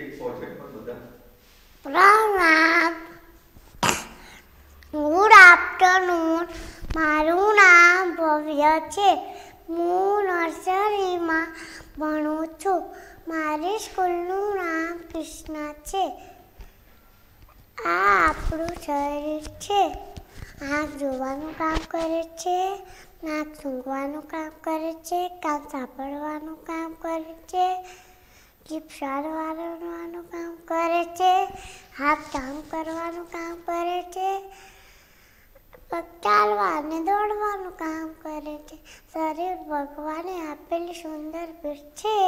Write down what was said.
એક પ્રોજેક્ટ પ્રણામ good afternoon મારું નામ ભવ્ય છે હું નર્સરીમાં ભણું છું મારી સ્કૂલનું નામ કૃષ્ણા છે આ આપણું શરીર છે આંખ જોવાનું કામ કરે છે નાક સૂંઘવાનું કામ કરે છે કાન સાંભળવાનું કામ કરે છે જીભ સારવારવાનું કામ કરે છે હાથ કામ કરવાનું કામ કરે છે પગ ચાલવા અને દોડવાનું કામ કરે છે શરીર ભગવાને આપેલી સુંદર ભેટ છે